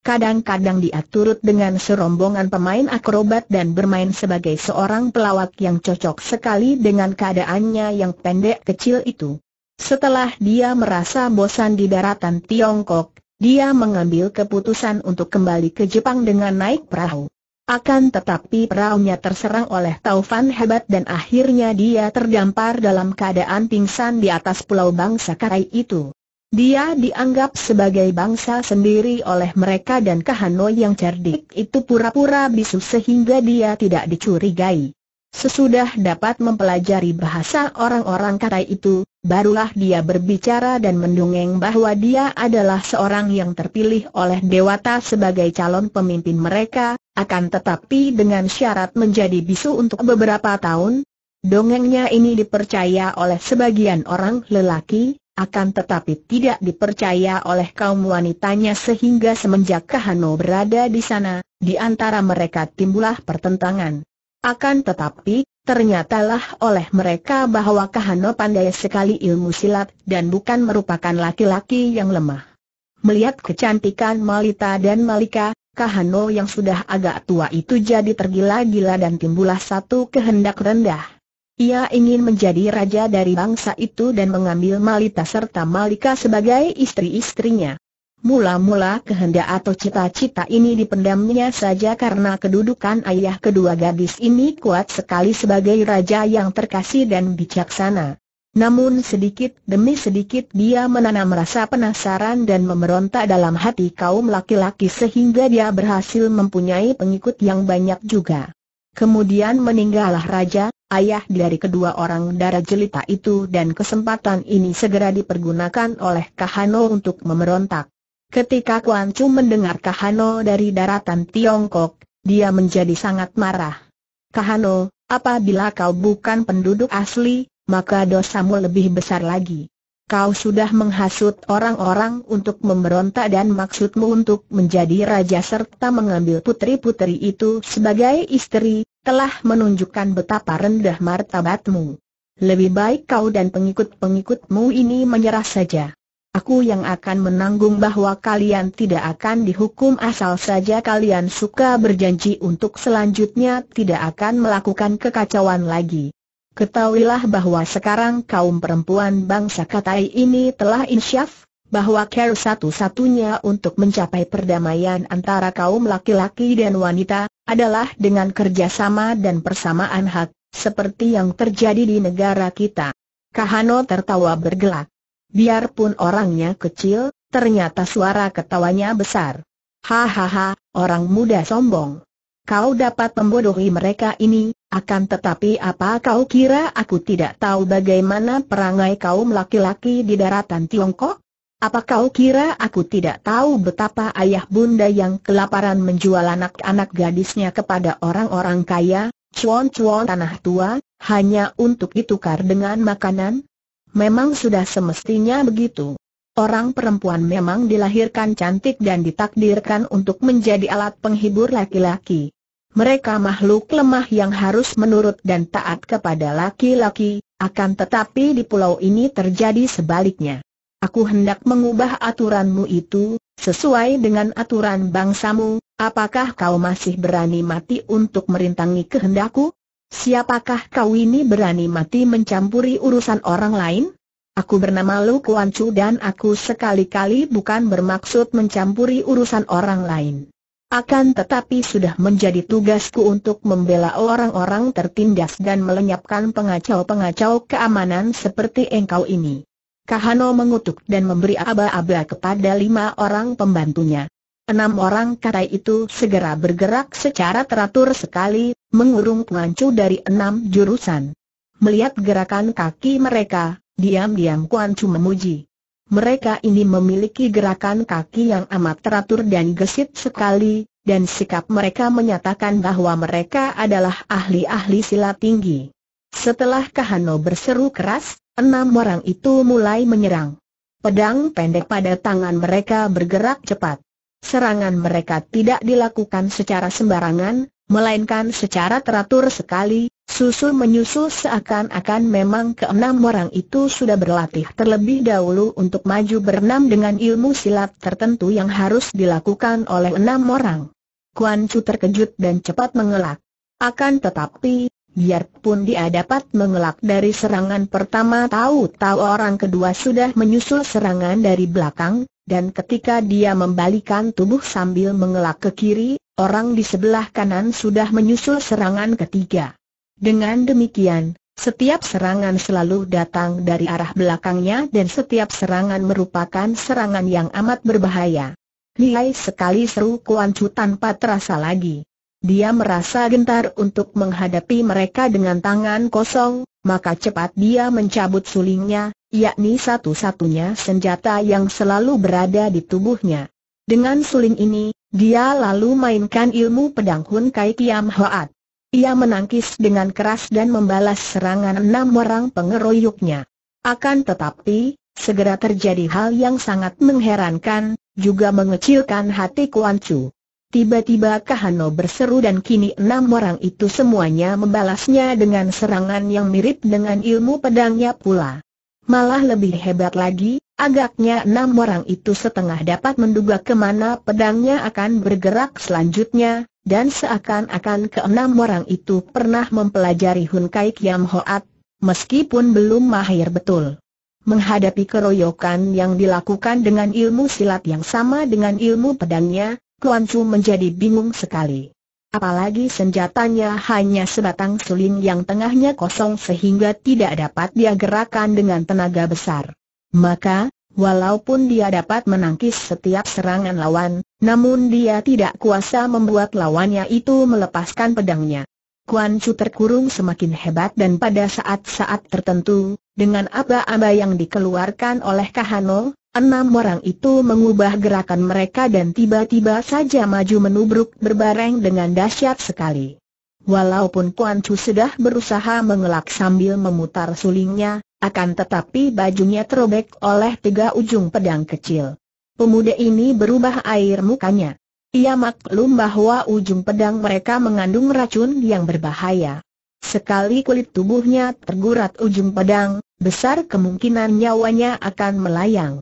Kadang-kadang dia turut dengan serombongan pemain akrobat dan bermain sebagai seorang pelawak yang cocok sekali dengan keadaannya yang pendek kecil itu. Setelah dia merasa bosan di daratan Tiongkok, dia mengambil keputusan untuk kembali ke Jepang dengan naik perahu. Akan tetapi perahunya terserang oleh taufan hebat dan akhirnya dia terdampar dalam keadaan pingsan di atas pulau bangsa Karai itu. Dia dianggap sebagai bangsa sendiri oleh mereka dan Kahano yang cerdik itu pura-pura bisu sehingga dia tidak dicurigai. Sesudah dapat mempelajari bahasa orang-orang kata itu, barulah dia berbicara dan mendongeng bahwa dia adalah seorang yang terpilih oleh Dewata sebagai calon pemimpin mereka, akan tetapi dengan syarat menjadi bisu untuk beberapa tahun. Dongengnya ini dipercaya oleh sebagian orang lelaki, akan tetapi tidak dipercaya oleh kaum wanitanya sehingga semenjak Kahano berada di sana, di antara mereka timbullah pertentangan. Akan tetapi, ternyatalah oleh mereka bahwa Kahano pandai sekali ilmu silat dan bukan merupakan laki-laki yang lemah. Melihat kecantikan Malita dan Malika, Kahano yang sudah agak tua itu jadi tergila-gila dan timbullah satu kehendak rendah. Ia ingin menjadi raja dari bangsa itu dan mengambil Malita serta Malika sebagai istri-istrinya. Mula-mula kehendak atau cita-cita ini dipendamnya saja karena kedudukan ayah kedua gadis ini kuat sekali sebagai raja yang terkasih dan bijaksana. Namun sedikit demi sedikit dia menanam rasa penasaran dan memberontak dalam hati kaum laki-laki sehingga dia berhasil mempunyai pengikut yang banyak juga. Kemudian meninggallah raja, ayah dari kedua orang darah jelita itu dan kesempatan ini segera dipergunakan oleh Kahano untuk memberontak. Ketika Kuan Chu mendengar Kahano dari daratan Tiongkok, dia menjadi sangat marah. Kahano, apabila kau bukan penduduk asli, maka dosamu lebih besar lagi. Kau sudah menghasut orang-orang untuk memberontak dan maksudmu untuk menjadi raja serta mengambil putri-putri itu sebagai istri, telah menunjukkan betapa rendah martabatmu. Lebih baik kau dan pengikut-pengikutmu ini menyerah saja. Aku yang akan menanggung bahwa kalian tidak akan dihukum asal saja kalian suka berjanji untuk selanjutnya tidak akan melakukan kekacauan lagi. Ketahuilah bahwa sekarang kaum perempuan bangsa Katai ini telah insyaf, bahwa care satu-satunya untuk mencapai perdamaian antara kaum laki-laki dan wanita, adalah dengan kerjasama dan persamaan hak, seperti yang terjadi di negara kita. Kahano tertawa bergelak. Biarpun orangnya kecil, ternyata suara ketawanya besar. Hahaha, orang muda sombong. Kau dapat membodohi mereka ini, akan tetapi apa kau kira aku tidak tahu bagaimana perangai kaum laki-laki di daratan Tiongkok? Apa kau kira aku tidak tahu betapa ayah bunda yang kelaparan menjual anak-anak gadisnya kepada orang-orang kaya, cuan-cuan tanah tua, hanya untuk ditukar dengan makanan? Memang sudah semestinya begitu. Orang perempuan memang dilahirkan cantik dan ditakdirkan untuk menjadi alat penghibur laki-laki mereka makhluk lemah yang harus menurut dan taat kepada laki-laki, akan tetapi di pulau ini terjadi sebaliknya. Aku hendak mengubah aturanmu itu, sesuai dengan aturan bangsamu, apakah kau masih berani mati untuk merintangi kehendakku? Siapakah kau ini berani mati mencampuri urusan orang lain? Aku bernama Lu Kuan Chu dan aku sekali-kali bukan bermaksud mencampuri urusan orang lain. Akan tetapi sudah menjadi tugasku untuk membela orang-orang tertindas dan melenyapkan pengacau-pengacau keamanan seperti engkau ini. Kahano mengutuk dan memberi aba-aba kepada lima orang pembantunya. Enam orang kata itu segera bergerak secara teratur sekali, mengurung pengancu dari enam jurusan. Melihat gerakan kaki mereka, diam-diam Kuancu memuji mereka ini memiliki gerakan kaki yang amat teratur dan gesit sekali, dan sikap mereka menyatakan bahwa mereka adalah ahli-ahli silat tinggi. Setelah Kahano berseru keras, enam orang itu mulai menyerang. Pedang pendek pada tangan mereka bergerak cepat. Serangan mereka tidak dilakukan secara sembarangan, melainkan secara teratur sekali, Susul menyusul seakan-akan memang keenam orang itu sudah berlatih terlebih dahulu untuk maju berenam dengan ilmu silat tertentu yang harus dilakukan oleh enam orang. Kuan Chu terkejut dan cepat mengelak. Akan tetapi, biarpun dia dapat mengelak dari serangan pertama tahu-tahu orang kedua sudah menyusul serangan dari belakang, dan ketika dia membalikan tubuh sambil mengelak ke kiri, orang di sebelah kanan sudah menyusul serangan ketiga. Dengan demikian, setiap serangan selalu datang dari arah belakangnya dan setiap serangan merupakan serangan yang amat berbahaya. Lihai sekali seru Kuan Chu tanpa terasa lagi. Dia merasa gentar untuk menghadapi mereka dengan tangan kosong, maka cepat dia mencabut sulingnya, yakni satu-satunya senjata yang selalu berada di tubuhnya. Dengan suling ini, dia lalu mainkan ilmu pedang Hun Kai Kiam Hoat. Ia menangkis dengan keras dan membalas serangan enam orang pengeroyoknya. Akan tetapi, segera terjadi hal yang sangat mengherankan, juga mengecilkan hati Kuan Chu. Tiba-tiba Kahano berseru dan kini enam orang itu semuanya membalasnya dengan serangan yang mirip dengan ilmu pedangnya pula. Malah lebih hebat lagi, agaknya enam orang itu setengah dapat menduga kemana pedangnya akan bergerak selanjutnya, dan seakan-akan keenam orang itu pernah mempelajari Hun Kai Kiam Hoat, meskipun belum mahir betul. Menghadapi keroyokan yang dilakukan dengan ilmu silat yang sama dengan ilmu pedangnya, Kuan Chu menjadi bingung sekali. Apalagi senjatanya hanya sebatang suling yang tengahnya kosong sehingga tidak dapat dia gerakan dengan tenaga besar. Maka, Walaupun dia dapat menangkis setiap serangan lawan, namun dia tidak kuasa membuat lawannya itu melepaskan pedangnya. Kuan Chu terkurung semakin hebat dan pada saat-saat tertentu, dengan aba-aba yang dikeluarkan oleh Kahano, enam orang itu mengubah gerakan mereka dan tiba-tiba saja maju menubruk berbareng dengan dahsyat sekali. Walaupun Kuan Chu sudah berusaha mengelak sambil memutar sulingnya, akan tetapi bajunya terobek oleh tiga ujung pedang kecil. Pemuda ini berubah air mukanya. Ia maklum bahwa ujung pedang mereka mengandung racun yang berbahaya. Sekali kulit tubuhnya tergurat ujung pedang, besar kemungkinan nyawanya akan melayang.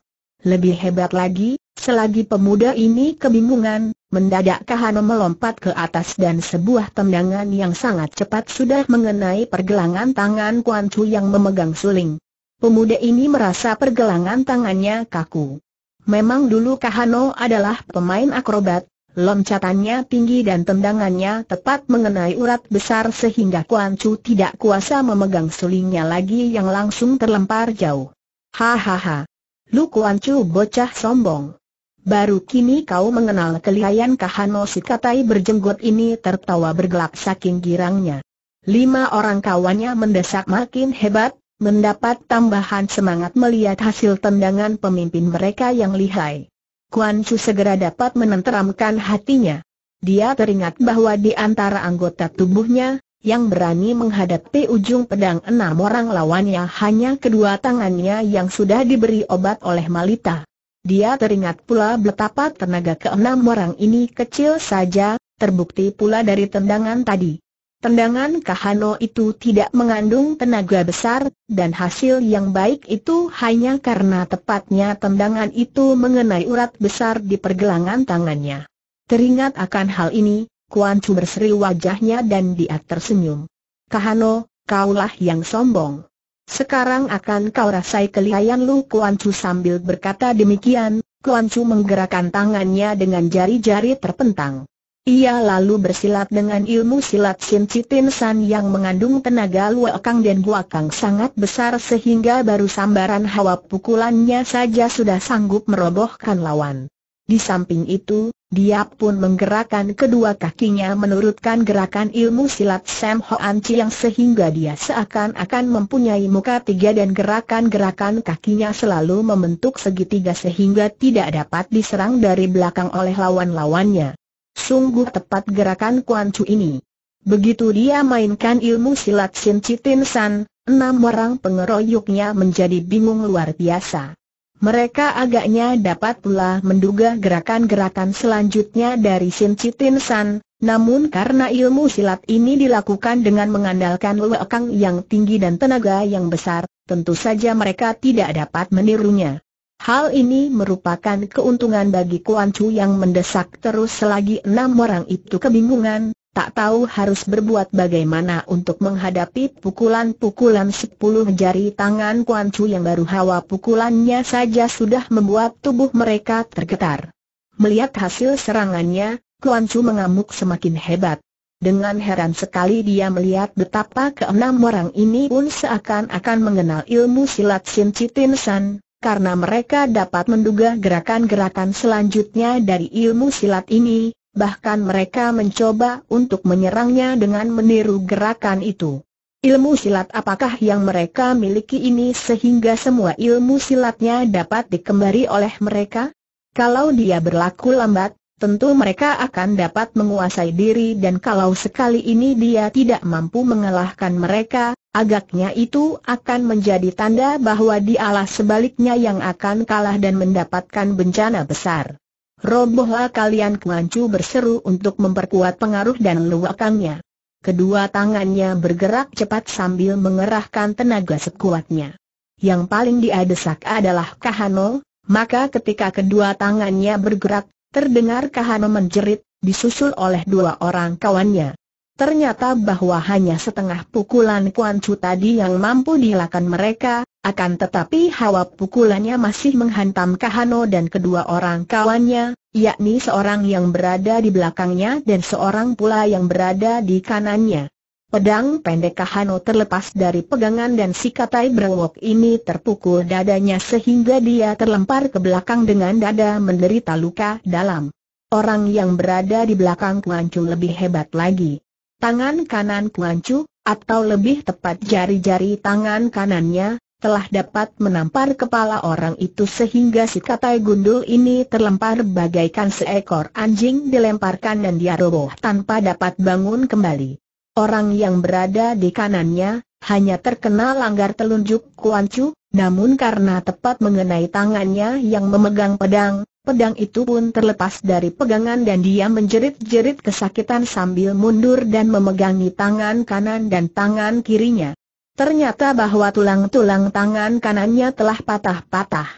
Lebih hebat lagi, selagi pemuda ini kebingungan, mendadak Kahano melompat ke atas dan sebuah tendangan yang sangat cepat sudah mengenai pergelangan tangan Kuan Chu yang memegang suling. Pemuda ini merasa pergelangan tangannya kaku. Memang dulu Kahano adalah pemain akrobat, loncatannya tinggi dan tendangannya tepat mengenai urat besar sehingga Kuan Chu tidak kuasa memegang sulingnya lagi yang langsung terlempar jauh. Hahaha. Lu Kuan Chu bocah sombong. Baru kini kau mengenal kelihayan Kahano si katai berjenggot ini tertawa bergelak saking girangnya. Lima orang kawannya mendesak makin hebat, mendapat tambahan semangat melihat hasil tendangan pemimpin mereka yang lihai. Kuan Chu segera dapat menenteramkan hatinya. Dia teringat bahwa di antara anggota tubuhnya, yang berani menghadapi ujung pedang enam orang lawannya hanya kedua tangannya yang sudah diberi obat oleh Malita. Dia teringat pula betapa tenaga keenam orang ini kecil saja, terbukti pula dari tendangan tadi. Tendangan Kahano itu tidak mengandung tenaga besar, dan hasil yang baik itu hanya karena tepatnya tendangan itu mengenai urat besar di pergelangan tangannya. Teringat akan hal ini, Kuan Chu berseri wajahnya dan dia tersenyum. Kahano, kaulah yang sombong. Sekarang akan kau rasai kelihayan lu Kuan Chu sambil berkata demikian, Kuan Chu menggerakkan tangannya dengan jari-jari terpentang. Ia lalu bersilat dengan ilmu silat Sin Citin San yang mengandung tenaga luakang dan buakang sangat besar sehingga baru sambaran hawa pukulannya saja sudah sanggup merobohkan lawan. Di samping itu, dia pun menggerakkan kedua kakinya menurutkan gerakan ilmu silat Sam Hoan Chiang sehingga dia seakan-akan mempunyai muka tiga dan gerakan-gerakan kakinya selalu membentuk segitiga sehingga tidak dapat diserang dari belakang oleh lawan-lawannya. Sungguh tepat gerakan Kuan Chu ini. Begitu dia mainkan ilmu silat Sin Chitin San, enam orang pengeroyoknya menjadi bingung luar biasa. Mereka agaknya dapat pula menduga gerakan-gerakan selanjutnya dari Sin Citin San, namun karena ilmu silat ini dilakukan dengan mengandalkan lekang yang tinggi dan tenaga yang besar, tentu saja mereka tidak dapat menirunya. Hal ini merupakan keuntungan bagi Kuan Chu yang mendesak terus selagi enam orang itu kebingungan, tak tahu harus berbuat bagaimana untuk menghadapi pukulan-pukulan sepuluh jari tangan Kuan Chu yang baru hawa pukulannya saja sudah membuat tubuh mereka tergetar. Melihat hasil serangannya, Kuan Chu mengamuk semakin hebat. Dengan heran sekali dia melihat betapa keenam orang ini pun seakan-akan mengenal ilmu silat Sin Chitin San, karena mereka dapat menduga gerakan-gerakan selanjutnya dari ilmu silat ini, bahkan mereka mencoba untuk menyerangnya dengan meniru gerakan itu. Ilmu silat apakah yang mereka miliki ini sehingga semua ilmu silatnya dapat dikembali oleh mereka? Kalau dia berlaku lambat, tentu mereka akan dapat menguasai diri dan kalau sekali ini dia tidak mampu mengalahkan mereka, agaknya itu akan menjadi tanda bahwa dialah sebaliknya yang akan kalah dan mendapatkan bencana besar. Robohlah kalian kuancu berseru untuk memperkuat pengaruh dan luakannya. Kedua tangannya bergerak cepat sambil mengerahkan tenaga sekuatnya. Yang paling diadesak adalah Kahano, maka ketika kedua tangannya bergerak, terdengar Kahano menjerit, disusul oleh dua orang kawannya. Ternyata bahwa hanya setengah pukulan Kuan Chu tadi yang mampu dilakukan mereka, akan tetapi hawa pukulannya masih menghantam Kahano dan kedua orang kawannya, yakni seorang yang berada di belakangnya dan seorang pula yang berada di kanannya. Pedang pendek Kahano terlepas dari pegangan dan si katai Brewok ini terpukul dadanya sehingga dia terlempar ke belakang dengan dada menderita luka dalam. Orang yang berada di belakang Kuancu lebih hebat lagi. Tangan kanan Kuancu, atau lebih tepat jari-jari tangan kanannya, telah dapat menampar kepala orang itu sehingga si katai gundul ini terlempar bagaikan seekor anjing dilemparkan dan dia roboh tanpa dapat bangun kembali. Orang yang berada di kanannya, hanya terkena langgar telunjuk kuancu, namun karena tepat mengenai tangannya yang memegang pedang, pedang itu pun terlepas dari pegangan dan dia menjerit-jerit kesakitan sambil mundur dan memegangi tangan kanan dan tangan kirinya. Ternyata bahwa tulang-tulang tangan kanannya telah patah-patah.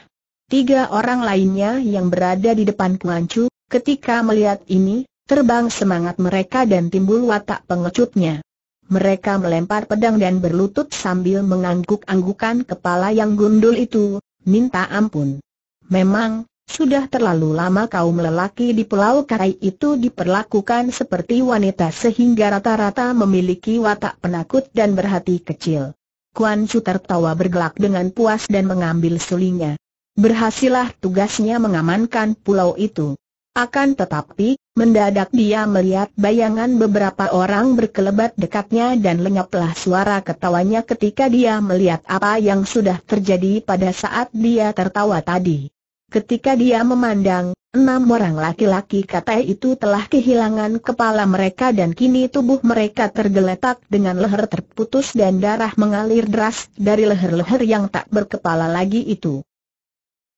Tiga orang lainnya yang berada di depan Kuancu, ketika melihat ini, terbang semangat mereka dan timbul watak pengecutnya. Mereka melempar pedang dan berlutut sambil mengangguk-anggukan kepala yang gundul itu, minta ampun. Memang, sudah terlalu lama kaum lelaki di Pulau Karai itu diperlakukan seperti wanita sehingga rata-rata memiliki watak penakut dan berhati kecil. Kuan Chu tertawa bergelak dengan puas dan mengambil sulingnya. Berhasilah tugasnya mengamankan pulau itu. Akan tetapi, mendadak dia melihat bayangan beberapa orang berkelebat dekatnya dan lenyaplah suara ketawanya ketika dia melihat apa yang sudah terjadi pada saat dia tertawa tadi. Ketika dia memandang, enam orang laki-laki kata itu telah kehilangan kepala mereka dan kini tubuh mereka tergeletak dengan leher terputus dan darah mengalir deras dari leher-leher yang tak berkepala lagi itu.